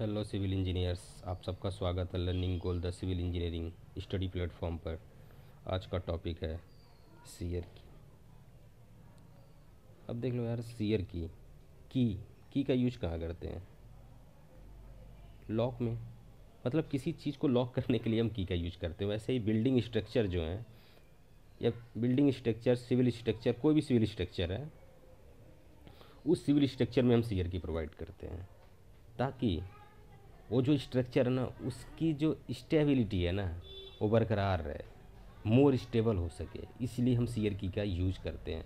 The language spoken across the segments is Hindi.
हेलो सिविल इंजीनियर्स आप सबका स्वागत है learning goal the civil engineering study platform पर आज का टॉपिक है सीयर की अब देख लो यार सीयर की की की का यूज कहाँ करते हैं लॉक में मतलब किसी चीज़ को लॉक करने के लिए हम की का यूज करते हैं वैसे ही बिल्डिंग स्ट्रक्चर जो है या बिल्डिंग स्ट्रक्चर सिविल स्ट्रक्चर कोई भी सिविल स्ट्रक्चर है उस सिविल स्ट्रक्चर में हम सीयर की प्रोवाइड करते हैं ताकि वो जो स्ट्रक्चर है ना उसकी जो स्टेबिलिटी है ना वो बरकरार रहे मोर स्टेबल हो सके इसलिए हम सीयर की का यूज करते हैं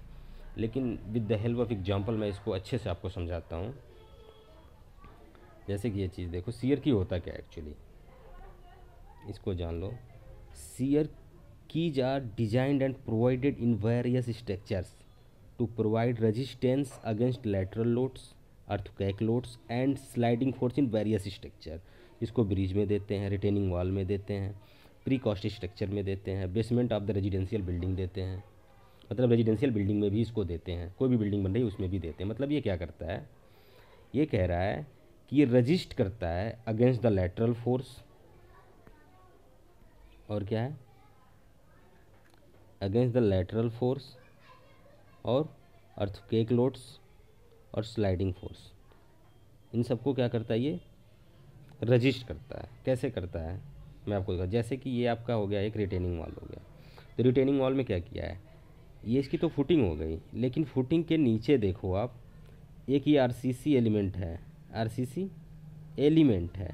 लेकिन with the help of example मैं इसको अच्छे से आपको समझाता हूँ जैसे कि ये चीज़ देखो सीयर की होता क्या एक्चुअली इसको जान लो shear keys are designed and provided in various structures to provide resistance against lateral loads earthquake loads and sliding force in various structure इसको ब्रिज में देते हैं रिटेनिंग वॉल में देते हैं प्री कॉस्ट स्ट्रक्चर में देते हैं basement of the residential building देते हैं मतलब रेजिडेंशियल बिल्डिंग में भी इसको देते हैं कोई भी बिल्डिंग बन रही है उसमें भी देते हैं मतलब ये क्या करता है ये कह रहा है कि ये रजिस्ट करता है अगेंस्ट द लेटरल फोर्स और क्या है अगेंस्ट द लेटरल फोर्स और अर्थकेक लोड्स और स्लाइडिंग फोर्स इन सबको क्या करता है ये रजिस्ट करता है कैसे करता है मैं आपको दिखा जैसे कि ये आपका हो गया एक रिटेनिंग वॉल हो गया तो रिटेनिंग वॉल में क्या किया है ये इसकी तो फुटिंग हो गई लेकिन फुटिंग के नीचे देखो आप एक ही आर एलिमेंट है आर एलिमेंट है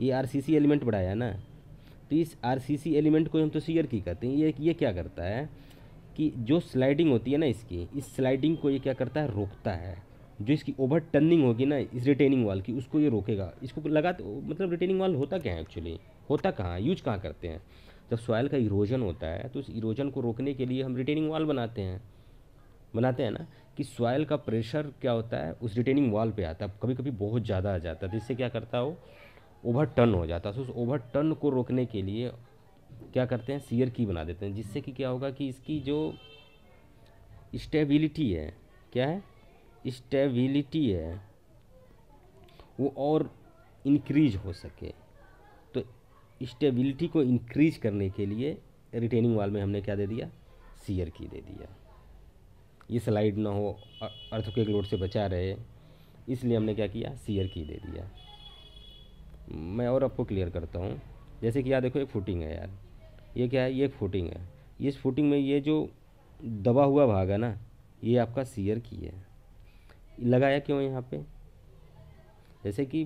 ये आर एलिमेंट बढ़ाया ना तो इस आर एलिमेंट को हम तो सीयर की कहते हैं ये ये क्या करता है कि जो स्लाइडिंग होती है ना इसकी इस स्लाइडिंग को ये क्या करता है रोकता है जो इसकी ओवर टर्निंग होगी ना इस रिटेनिंग वाल की उसको ये रोकेगा इसको लगा तो मतलब रिटेनिंग वाल होता क्या है एक्चुअली होता कहाँ यूज कहाँ करते हैं जब सॉयल का इरोजन होता है तो उस इरोजन को रोकने के लिए हम रिटेनिंग वाल बनाते हैं बनाते हैं ना कि सॉयल का प्रेशर क्या होता है उस रिटेनिंग वाल पे आता है कभी कभी बहुत ज़्यादा आ जाता है जिससे तो क्या करता है वो ओवर टर्न हो जाता है तो उस ओवर टर्न को रोकने के लिए क्या करते हैं सीयर की बना देते हैं जिससे कि क्या होगा कि इसकी जो स्टेबिलिटी है क्या है स्टेबिलिटी है वो और इंक्रीज हो सके तो स्टेबिलिटी को इंक्रीज करने के लिए रिटेनिंग वाल में हमने क्या दे दिया सीयर की दे दिया ये स्लाइड ना हो अर्थ के लोड से बचा रहे इसलिए हमने क्या किया सीयर की दे दिया मैं और आपको क्लियर करता हूँ जैसे कि यार देखो एक फुटिंग है यार ये क्या है ये फुटिंग है इस फुटिंग में ये जो दबा हुआ भाग है ना ये आपका सीयर की है लगाया क्यों यहाँ पे जैसे कि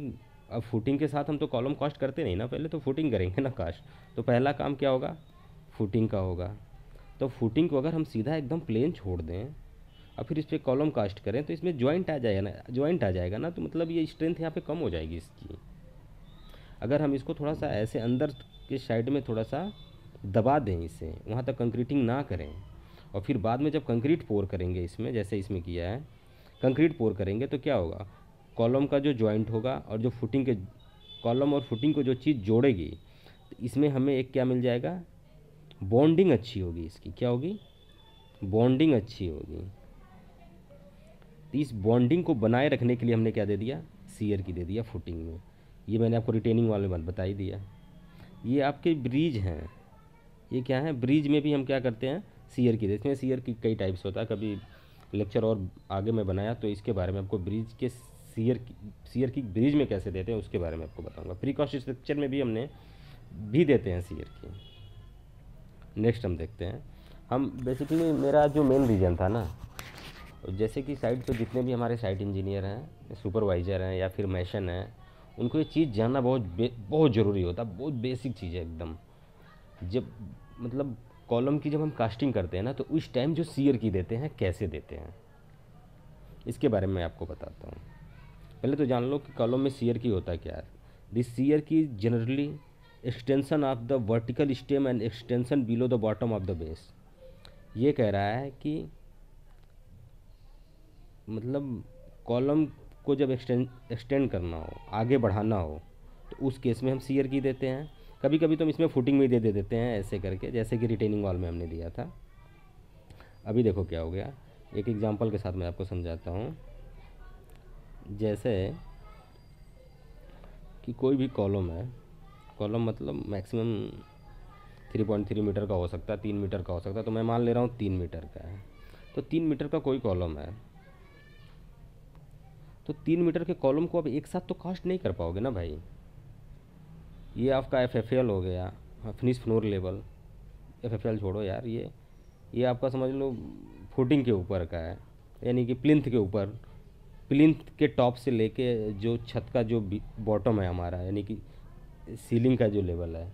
अब फुटिंग के साथ हम तो कॉलम कॉस्ट करते नहीं ना पहले तो फुटिंग करेंगे ना कास्ट तो पहला काम क्या होगा फुटिंग का होगा तो फुटिंग को अगर हम सीधा एकदम प्लेन छोड़ दें और फिर इस पर कॉलम कास्ट करें तो इसमें जॉइंट आ जाएगा ना जॉइंट आ जाएगा ना तो मतलब ये स्ट्रेंथ यहाँ पे कम हो जाएगी इसकी अगर हम इसको थोड़ा सा ऐसे अंदर के साइड में थोड़ा सा दबा दें इसे वहाँ तक कंक्रीटिंग ना करें और फिर बाद में जब कंक्रीट पोर करेंगे इसमें जैसे इसमें किया है कंक्रीट पोर करेंगे तो क्या होगा कॉलम का जो जॉइंट होगा और जो फुटिंग के कॉलम और फुटिंग को जो चीज़ जोड़ेगी तो इसमें हमें एक क्या मिल जाएगा बॉन्डिंग अच्छी होगी इसकी क्या होगी बॉन्डिंग अच्छी होगी तो इस बॉन्डिंग को बनाए रखने के लिए हमने क्या दे दिया सीयर की दे दिया फुटिंग में ये मैंने आपको रिटेनिंग वाले बता ही दिया ये आपके ब्रिज हैं ये क्या है ब्रिज में भी हम क्या करते हैं सीयर की हैं सीयर की कई टाइप्स होता है कभी लेक्चर और आगे मैं बनाया तो इसके बारे में आपको ब्रिज के सीयर की सीयर की ब्रिज में कैसे देते हैं उसके बारे में आपको बताऊँगा प्री स्ट्रक्चर में भी हमने भी देते हैं सीयर की नेक्स्ट हम देखते हैं हम बेसिकली मेरा जो मेन रीजन था ना जैसे कि साइट पर जितने भी हमारे साइट इंजीनियर हैं सुपरवाइज़र हैं या फिर मैशन हैं उनको ये चीज़ जानना बहुत बहुत ज़रूरी होता है बहुत बेसिक चीज़ है एकदम जब मतलब कॉलम की जब हम कास्टिंग करते हैं ना तो उस टाइम जो सीयर की देते हैं कैसे देते हैं इसके बारे में आपको बताता हूँ पहले तो जान लो कि कॉलम में सीयर की होता क्या है this shear key generally extension of the vertical stem and extension below the bottom of the base ये कह रहा है कि मतलब कॉलम को जब एक्सटेंड एक्सटेंड करना हो आगे बढ़ाना हो तो उस केस में हम सीयर की देते हैं कभी कभी तो हम इसमें फुटिंग भी दे दे देते हैं ऐसे करके जैसे कि रिटेनिंग वॉल में हमने दिया था अभी देखो क्या हो गया एक एग्ज़ाम्पल के साथ मैं आपको समझाता हूँ जैसे कि कोई भी कॉलम है कॉलम मतलब maximum three point three metre का हो सकता है तीन मीटर का हो सकता है तो मैं मान ले रहा हूँ तीन मीटर का है तो तीन मीटर का कोई कॉलम है तो तीन मीटर के कॉलम को अब एक साथ तो कास्ट नहीं कर पाओगे ना भाई ये आपका एफ एफ एल हो गया finish floor level F F L छोड़ो यार ये ये आपका समझ लो फुटिंग के ऊपर का है यानी कि प्लिंथ के ऊपर प्लिंथ के टॉप से लेके जो छत का जो बॉटम है हमारा यानी कि सीलिंग का जो लेवल है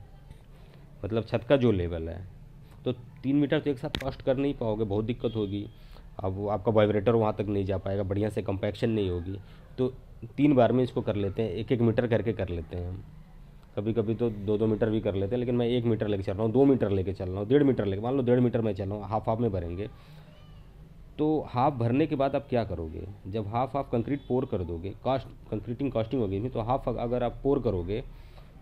मतलब छत का जो लेवल है तो तीन मीटर तो एक साथ कॉस्ट कर नहीं पाओगे बहुत दिक्कत होगी अब आपका वाइब्रेटर वहाँ तक नहीं जा पाएगा बढ़िया से कंपैक्शन नहीं होगी तो तीन बार में इसको कर लेते हैं एक एक मीटर करके कर लेते हैं हम कभी कभी तो दो दो मीटर भी कर लेते हैं लेकिन मैं एक मीटर लेके चल रहा हूँ दो मीटर लेके चल रहा हूँ डेढ़ मीटर लेके मान लो डेढ़ मीटर में चल रहा हूँ हाफ हाफ में भरेंगे तो हाफ भरने के बाद आप क्या करोगे जब हाफ हाफ कंक्रीट पोर कर दोगे कास्ट कंक्रीटिंग कास्टिंग होगी नहीं तो हाफ अगर आप पोर करोगे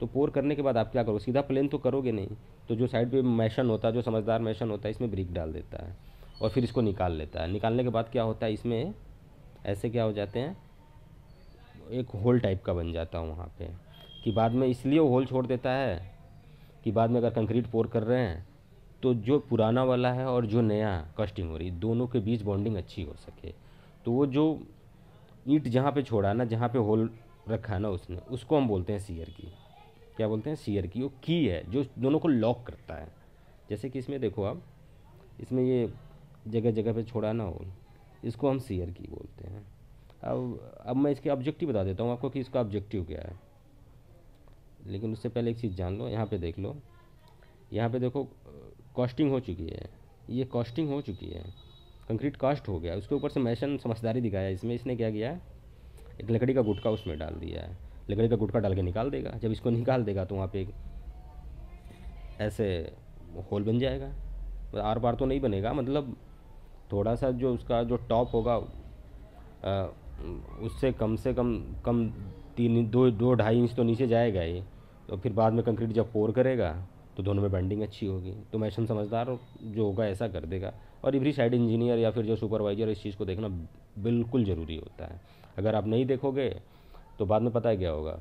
तो पोर करने के बाद आप क्या करोगे सीधा प्लेन तो करोगे नहीं तो जो साइड पे मैशन होता है जो समझदार मैशन होता है इसमें ब्रिक डाल देता है और फिर इसको निकाल लेता है निकालने के बाद क्या होता है इसमें ऐसे क्या हो जाते हैं एक होल टाइप का बन जाता है वहाँ पर कि बाद में इसलिए वो होल छोड़ देता है कि बाद में अगर कंक्रीट पोर कर रहे हैं तो जो पुराना वाला है और जो नया कस्टिंग हो रही दोनों के बीच बॉन्डिंग अच्छी हो सके तो वो जो ईंट जहाँ पे छोड़ा ना जहाँ पे होल रखा ना उसने उसको हम बोलते हैं सीयर की क्या बोलते हैं सीयर की वो की है जो दोनों को लॉक करता है जैसे कि इसमें देखो आप इसमें ये जगह जगह पे छोड़ा ना होल इसको हम सीयर की बोलते हैं अब अब मैं इसके ऑब्जेक्टिव बता देता हूँ आपको कि इसका ऑब्जेक्टिव क्या है लेकिन उससे पहले एक चीज़ जान लो यहाँ पे देख लो यहाँ पे देखो कॉस्टिंग हो चुकी है ये कॉस्टिंग हो चुकी है कंक्रीट कास्ट हो गया उसके ऊपर से मैशन समझदारी दिखाया इसमें इसने क्या किया है एक लकड़ी का गुटका उसमें डाल दिया है लकड़ी का गुटका डाल के निकाल देगा जब इसको निकाल देगा तो वहाँ पे ऐसे होल बन जाएगा आर पार तो नहीं बनेगा मतलब थोड़ा सा जो उसका जो टॉप होगा उससे कम से कम कम तीन दो दो ढाई इंच तो नीचे जाएगा ये तो फिर बाद में कंक्रीट जब पोर करेगा तो दोनों में बैंडिंग अच्छी होगी तो मैशन समझदार जो होगा ऐसा कर देगा और इवरी साइड इंजीनियर या फिर जो सुपरवाइजर इस चीज़ को देखना बिल्कुल ज़रूरी होता है अगर आप नहीं देखोगे तो बाद में पता है क्या होगा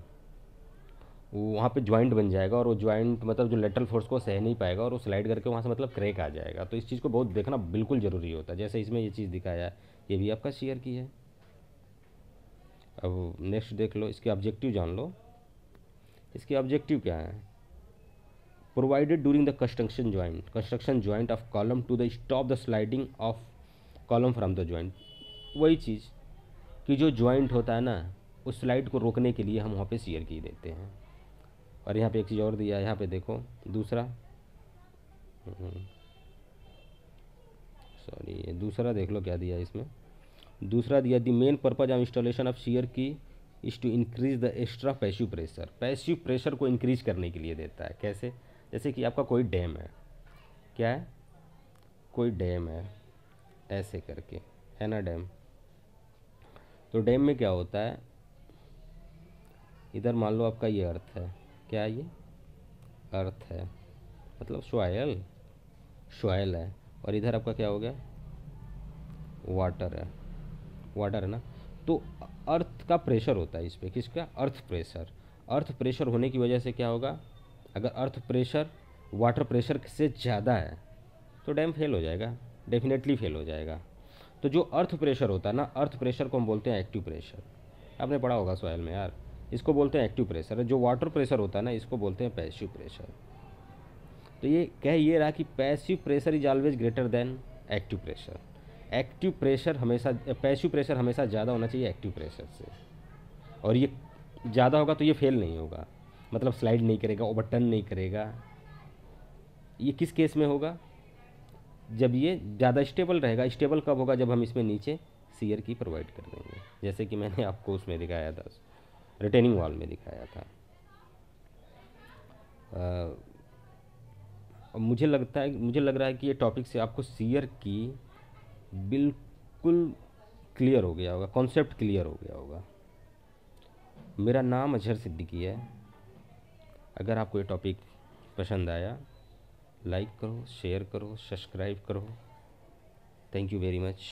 वहाँ पे ज्वाइंट बन जाएगा और वो ज्वाइंट मतलब जो लेटरल फोर्स को सह नहीं पाएगा और वो स्लाइड करके वहाँ से मतलब क्रैक आ जाएगा तो इस चीज़ को बहुत देखना बिल्कुल ज़रूरी होता है जैसे इसमें ये चीज़ दिखाया है ये भी आपका शेयर की है अब नेक्स्ट देख लो इसके ऑब्जेक्टिव जान लो इसके ऑब्जेक्टिव क्या है provided during the construction joint construction joint of column to the stop the sliding of column from the joint वही चीज़ कि जो ज्वाइंट होता है ना उस स्लाइड को रोकने के लिए हम वहाँ पे सीयर की देते हैं और यहाँ पे एक चीज़ और दिया है यहाँ पे देखो दूसरा सॉरी हम्म। दूसरा देख लो क्या दिया इसमें दूसरा दिया the main purpose of installation of shear key is to increase the extra passive pressure passive pressure को इंक्रीज़ करने के लिए देता है कैसे जैसे कि आपका कोई डैम है क्या है कोई डैम है ऐसे करके है ना डैम तो डैम में क्या होता है इधर मान लो आपका ये अर्थ है क्या ये अर्थ है मतलब सॉयल सॉयल है और इधर आपका क्या हो गया वाटर है वाटर है ना तो अर्थ का प्रेशर होता है इस पर किसका अर्थ प्रेशर अर्थ प्रेशर होने की वजह से क्या होगा अगर अर्थ प्रेशर वाटर प्रेशर से ज़्यादा है तो डैम फेल हो जाएगा डेफिनेटली फेल हो जाएगा तो जो अर्थ प्रेशर होता है ना अर्थ प्रेशर को हम बोलते हैं एक्टिव प्रेशर आपने पढ़ा होगा सोयल में यार इसको बोलते हैं एक्टिव प्रेशर जो वाटर प्रेशर होता है ना इसको बोलते हैं पैसिव प्रेशर तो ये कह ये रहा कि passive pressure is always greater than active pressure active pressure हमेशा पैसिव प्रेशर हमेशा ज़्यादा होना चाहिए एक्टिव प्रेशर से और ये ज़्यादा होगा तो ये फेल नहीं होगा मतलब स्लाइड नहीं करेगा ओवरटर्न नहीं करेगा ये किस केस में होगा जब ये ज़्यादा स्टेबल रहेगा स्टेबल कब होगा जब हम इसमें नीचे सीयर की प्रोवाइड कर देंगे जैसे कि मैंने आपको उसमें दिखाया था रिटेनिंग वॉल में दिखाया था आ, मुझे लगता है मुझे लग रहा है कि ये टॉपिक से आपको सीयर की बिल्कुल क्लियर हो गया होगा कॉन्सेप्ट क्लियर हो गया होगा मेरा नाम अजहर सिद्दीकी है अगर आपको ये टॉपिक पसंद आया लाइक करो शेयर करो सब्सक्राइब करो थैंक यू वेरी मच